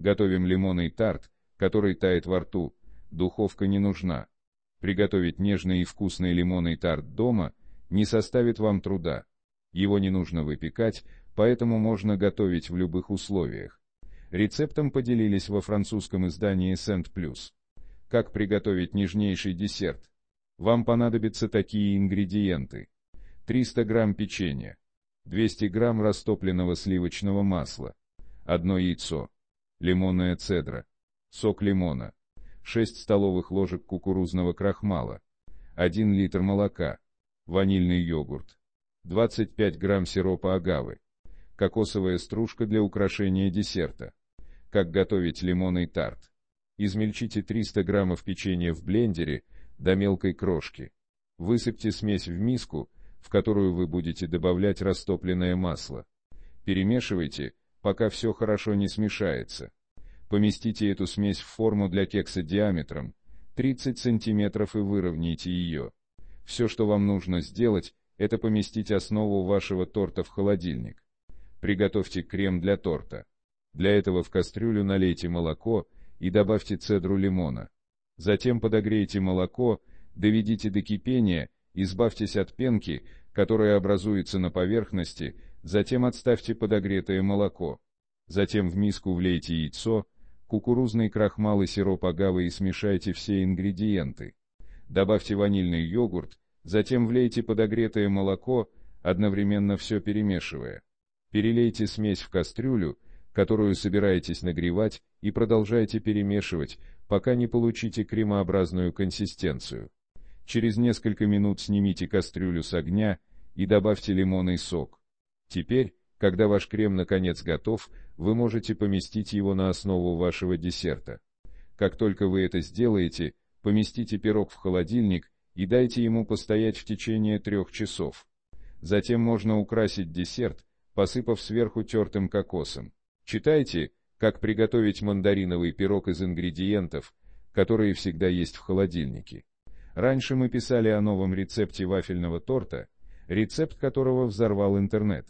Готовим лимонный тарт, который тает во рту. Духовка не нужна. Приготовить нежный и вкусный лимонный тарт дома не составит вам труда. Его не нужно выпекать, поэтому можно готовить в любых условиях. Рецептом поделились во французском издании Сент Плюс. Как приготовить нежнейший десерт? Вам понадобятся такие ингредиенты. 300 грамм печенья, 200 грамм растопленного сливочного масла, одно яйцо, лимонная цедра, сок лимона, 6 столовых ложек кукурузного крахмала, 1 литр молока, ванильный йогурт, 25 грамм сиропа агавы, кокосовая стружка для украшения десерта. Как готовить лимонный тарт? Измельчите 300 граммов печенья в блендере до мелкой крошки. Высыпьте смесь в миску, в которую вы будете добавлять растопленное масло. Перемешивайте, пока все хорошо не смешается. Поместите эту смесь в форму для кекса диаметром 30 см и выровняйте ее. Все, что вам нужно сделать, это поместить основу вашего торта в холодильник. Приготовьте крем для торта. Для этого в кастрюлю налейте молоко и добавьте цедру лимона. Затем подогрейте молоко, доведите до кипения, избавьтесь от пенки, которая образуется на поверхности, затем отставьте подогретое молоко. Затем в миску влейте яйцо, кукурузный крахмал и сироп агавы и смешайте все ингредиенты. Добавьте ванильный йогурт, затем влейте подогретое молоко, одновременно все перемешивая. Перелейте смесь в кастрюлю, которую собираетесь нагревать, и продолжайте перемешивать, пока не получите кремообразную консистенцию. Через несколько минут снимите кастрюлю с огня и добавьте лимонный сок. Теперь, когда ваш крем наконец готов, вы можете поместить его на основу вашего десерта. Как только вы это сделаете, поместите пирог в холодильник и дайте ему постоять в течение трех часов. Затем можно украсить десерт, посыпав сверху тертым кокосом. Читайте, как приготовить мандариновый пирог из ингредиентов, которые всегда есть в холодильнике. Раньше мы писали о новом рецепте вафельного торта, рецепт которого взорвал интернет.